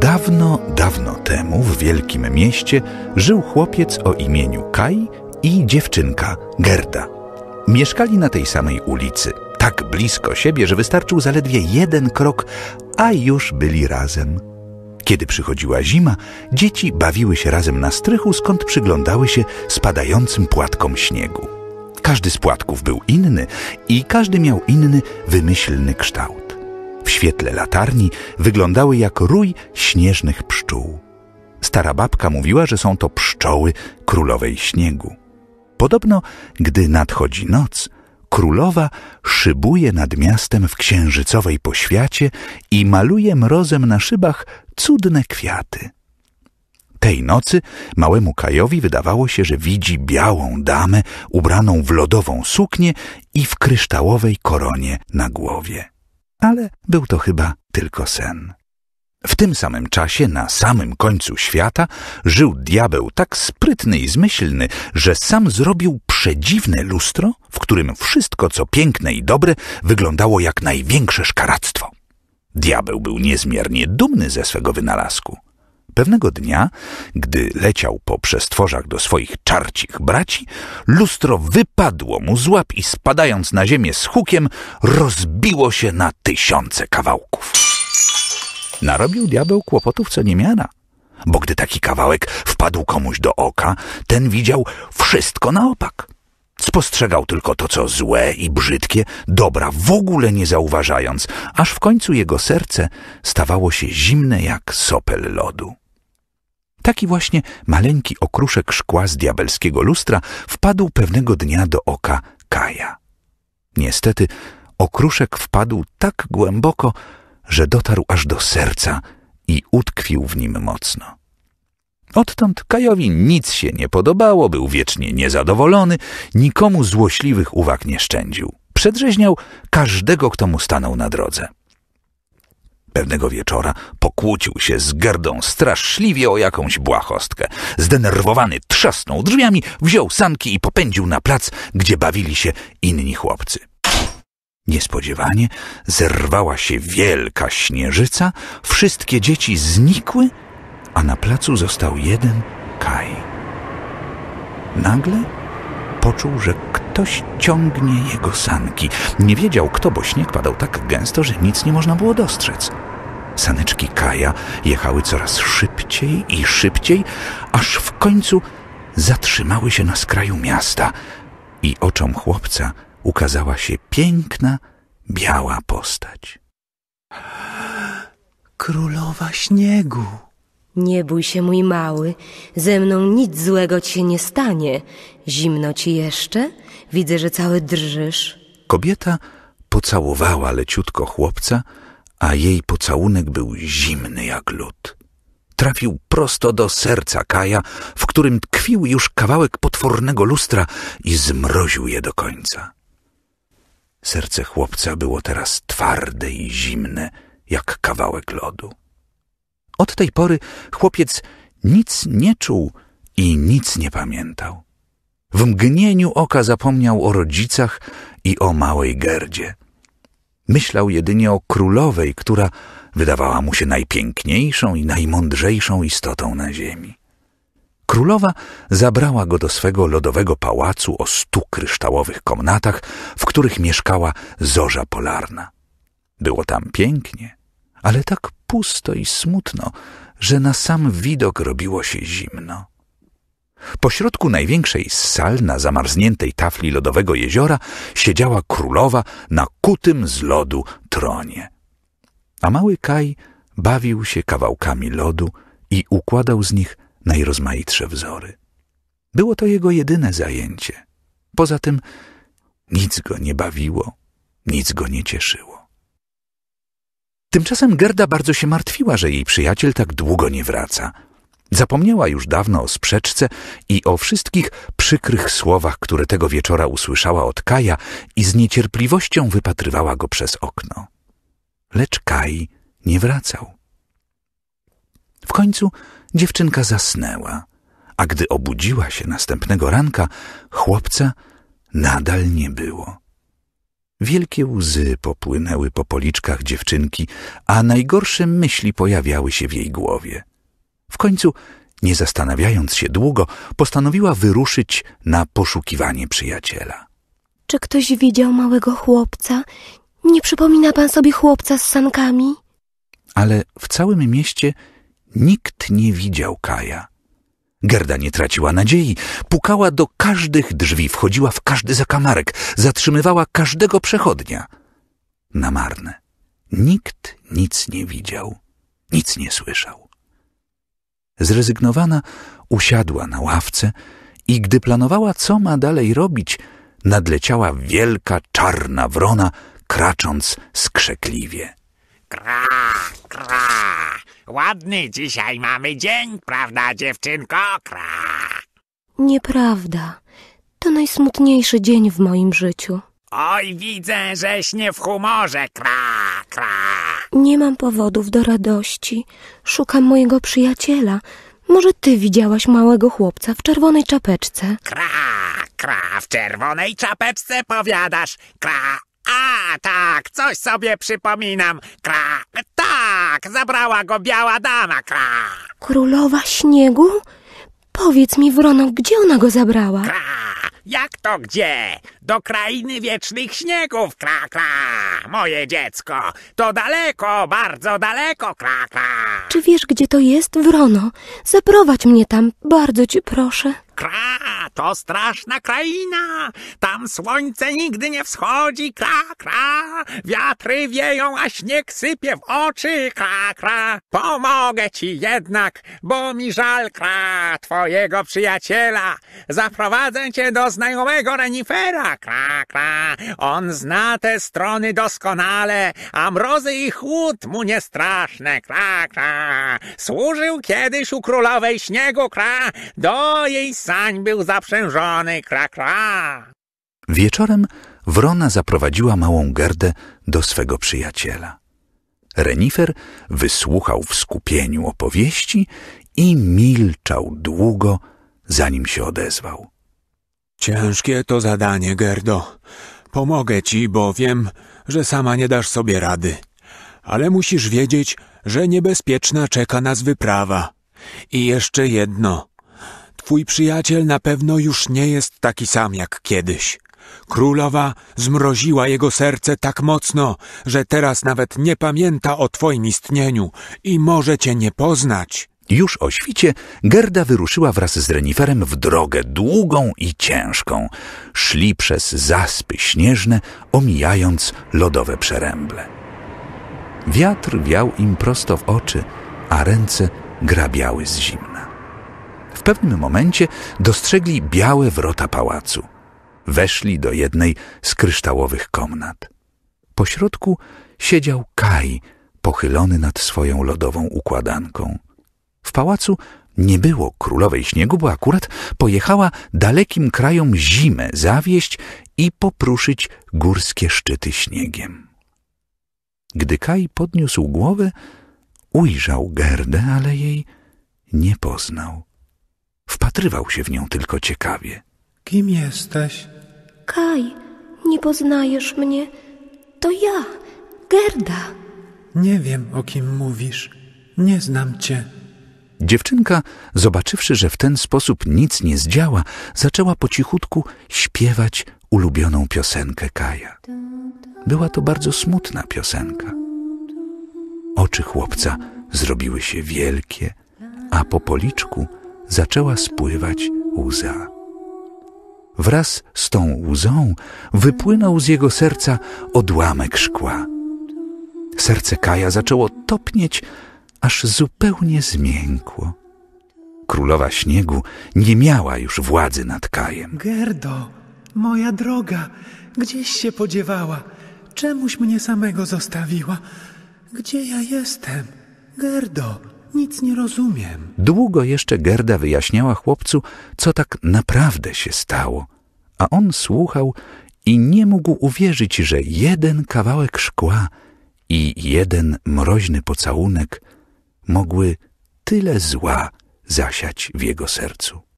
Dawno, dawno temu w wielkim mieście żył chłopiec o imieniu Kaj i dziewczynka Gerda. Mieszkali na tej samej ulicy, tak blisko siebie, że wystarczył zaledwie jeden krok, a już byli razem. Kiedy przychodziła zima, dzieci bawiły się razem na strychu, skąd przyglądały się spadającym płatkom śniegu. Każdy z płatków był inny i każdy miał inny, wymyślny kształt. W świetle latarni wyglądały jak rój śnieżnych pszczół. Stara babka mówiła, że są to pszczoły królowej śniegu. Podobno, gdy nadchodzi noc, królowa szybuje nad miastem w księżycowej poświacie i maluje mrozem na szybach cudne kwiaty. Tej nocy małemu Kajowi wydawało się, że widzi białą damę ubraną w lodową suknię i w kryształowej koronie na głowie ale był to chyba tylko sen. W tym samym czasie, na samym końcu świata, żył diabeł tak sprytny i zmyślny, że sam zrobił przedziwne lustro, w którym wszystko, co piękne i dobre, wyglądało jak największe szkaractwo. Diabeł był niezmiernie dumny ze swego wynalazku – Pewnego dnia, gdy leciał po przestworzach do swoich czarcich braci, lustro wypadło mu z łap i spadając na ziemię z hukiem, rozbiło się na tysiące kawałków. Narobił diabeł kłopotów co niemiara, bo gdy taki kawałek wpadł komuś do oka, ten widział wszystko na opak. Spostrzegał tylko to, co złe i brzydkie, dobra w ogóle nie zauważając, aż w końcu jego serce stawało się zimne jak sopel lodu. Taki właśnie maleńki okruszek szkła z diabelskiego lustra wpadł pewnego dnia do oka Kaja. Niestety okruszek wpadł tak głęboko, że dotarł aż do serca i utkwił w nim mocno. Odtąd Kajowi nic się nie podobało, był wiecznie niezadowolony, nikomu złośliwych uwag nie szczędził. Przedrzeźniał każdego, kto mu stanął na drodze. Pewnego wieczora pokłócił się z Gerdą straszliwie o jakąś błahostkę. Zdenerwowany trzasnął drzwiami, wziął sanki i popędził na plac, gdzie bawili się inni chłopcy. Niespodziewanie zerwała się wielka śnieżyca, wszystkie dzieci znikły, a na placu został jeden Kaj. Nagle poczuł, że ktoś ciągnie jego sanki. Nie wiedział kto, bo śnieg padał tak gęsto, że nic nie można było dostrzec. Saneczki Kaja jechały coraz szybciej i szybciej, aż w końcu zatrzymały się na skraju miasta i oczom chłopca ukazała się piękna, biała postać. Królowa śniegu! Nie bój się, mój mały, ze mną nic złego ci się nie stanie. Zimno ci jeszcze? Widzę, że cały drżysz. Kobieta pocałowała leciutko chłopca, a jej pocałunek był zimny jak lód. Trafił prosto do serca Kaja, w którym tkwił już kawałek potwornego lustra i zmroził je do końca. Serce chłopca było teraz twarde i zimne, jak kawałek lodu. Od tej pory chłopiec nic nie czuł i nic nie pamiętał. W mgnieniu oka zapomniał o rodzicach i o małej Gerdzie. Myślał jedynie o królowej, która wydawała mu się najpiękniejszą i najmądrzejszą istotą na ziemi. Królowa zabrała go do swego lodowego pałacu o stu kryształowych komnatach, w których mieszkała zorza polarna. Było tam pięknie, ale tak pusto i smutno, że na sam widok robiło się zimno. Pośrodku największej z sal na zamarzniętej tafli lodowego jeziora siedziała królowa na kutym z lodu tronie. A mały Kaj bawił się kawałkami lodu i układał z nich najrozmaitsze wzory. Było to jego jedyne zajęcie. Poza tym nic go nie bawiło, nic go nie cieszyło. Tymczasem Gerda bardzo się martwiła, że jej przyjaciel tak długo nie wraca. Zapomniała już dawno o sprzeczce i o wszystkich przykrych słowach, które tego wieczora usłyszała od Kaja i z niecierpliwością wypatrywała go przez okno. Lecz Kaj nie wracał. W końcu dziewczynka zasnęła, a gdy obudziła się następnego ranka, chłopca nadal nie było. Wielkie łzy popłynęły po policzkach dziewczynki, a najgorsze myśli pojawiały się w jej głowie. W końcu, nie zastanawiając się długo, postanowiła wyruszyć na poszukiwanie przyjaciela. Czy ktoś widział małego chłopca? Nie przypomina pan sobie chłopca z sankami? Ale w całym mieście nikt nie widział Kaja. Gerda nie traciła nadziei, pukała do każdych drzwi, wchodziła w każdy zakamarek, zatrzymywała każdego przechodnia. Na marne. Nikt nic nie widział, nic nie słyszał. Zrezygnowana usiadła na ławce i gdy planowała, co ma dalej robić, nadleciała wielka czarna wrona, kracząc skrzekliwie. Kra, kra. Ładny dzisiaj mamy dzień, prawda dziewczynko? Kra. Nieprawda. To najsmutniejszy dzień w moim życiu. Oj, widzę, żeś nie w humorze, kra, kra. Nie mam powodów do radości. Szukam mojego przyjaciela. Może ty widziałaś małego chłopca w czerwonej czapeczce? Kra, kra, w czerwonej czapeczce powiadasz, kra, a, tak, coś sobie przypominam. Kra, tak, zabrała go biała dama, kra. Królowa śniegu? Powiedz mi, Wrono, gdzie ona go zabrała? Kra, jak to gdzie? Do krainy wiecznych śniegów, kra, kra. Moje dziecko, to daleko, bardzo daleko, kra, kra. Czy wiesz, gdzie to jest, Wrono? Zaprowadź mnie tam, bardzo ci proszę. Kra, to straszna kraina! Tam słońce nigdy nie wschodzi, kra, kra! Wiatry wieją, a śnieg sypie w oczy, kra, kra! Pomogę ci jednak, bo mi żal, kra, twojego przyjaciela! Zaprowadzę cię do znajomego renifera, kra, kra! On zna te strony doskonale, a mrozy i chłód mu nie straszne, kra, kra! Służył kiedyś u królowej śniegu, kra, do jej sań był za zaprzężony, kra, kra. Wieczorem Wrona zaprowadziła małą Gerdę do swego przyjaciela. Renifer wysłuchał w skupieniu opowieści i milczał długo, zanim się odezwał. Ciężkie to zadanie, Gerdo. Pomogę ci, bo wiem, że sama nie dasz sobie rady. Ale musisz wiedzieć, że niebezpieczna czeka nas wyprawa. I jeszcze jedno. Twój przyjaciel na pewno już nie jest taki sam jak kiedyś. Królowa zmroziła jego serce tak mocno, że teraz nawet nie pamięta o twoim istnieniu i może cię nie poznać. Już o świcie Gerda wyruszyła wraz z Reniferem w drogę długą i ciężką. Szli przez zaspy śnieżne, omijając lodowe przeręble. Wiatr wiał im prosto w oczy, a ręce grabiały z zimna. W pewnym momencie dostrzegli białe wrota pałacu. Weszli do jednej z kryształowych komnat. Po środku siedział Kai, pochylony nad swoją lodową układanką. W pałacu nie było królowej śniegu, bo akurat pojechała dalekim krajom zimę zawieść i popruszyć górskie szczyty śniegiem. Gdy Kai podniósł głowę, ujrzał Gerdę, ale jej nie poznał. Wpatrywał się w nią tylko ciekawie. Kim jesteś? Kaj, nie poznajesz mnie. To ja, Gerda. Nie wiem, o kim mówisz. Nie znam cię. Dziewczynka, zobaczywszy, że w ten sposób nic nie zdziała, zaczęła po cichutku śpiewać ulubioną piosenkę Kaja. Była to bardzo smutna piosenka. Oczy chłopca zrobiły się wielkie, a po policzku – zaczęła spływać łza. Wraz z tą łzą wypłynął z jego serca odłamek szkła. Serce Kaja zaczęło topnieć, aż zupełnie zmiękło. Królowa śniegu nie miała już władzy nad Kajem. Gerdo, moja droga, gdzieś się podziewała? Czemuś mnie samego zostawiła? Gdzie ja jestem? Gerdo, nic nie rozumiem. Długo jeszcze Gerda wyjaśniała chłopcu, co tak naprawdę się stało, a on słuchał i nie mógł uwierzyć, że jeden kawałek szkła i jeden mroźny pocałunek mogły tyle zła zasiać w jego sercu.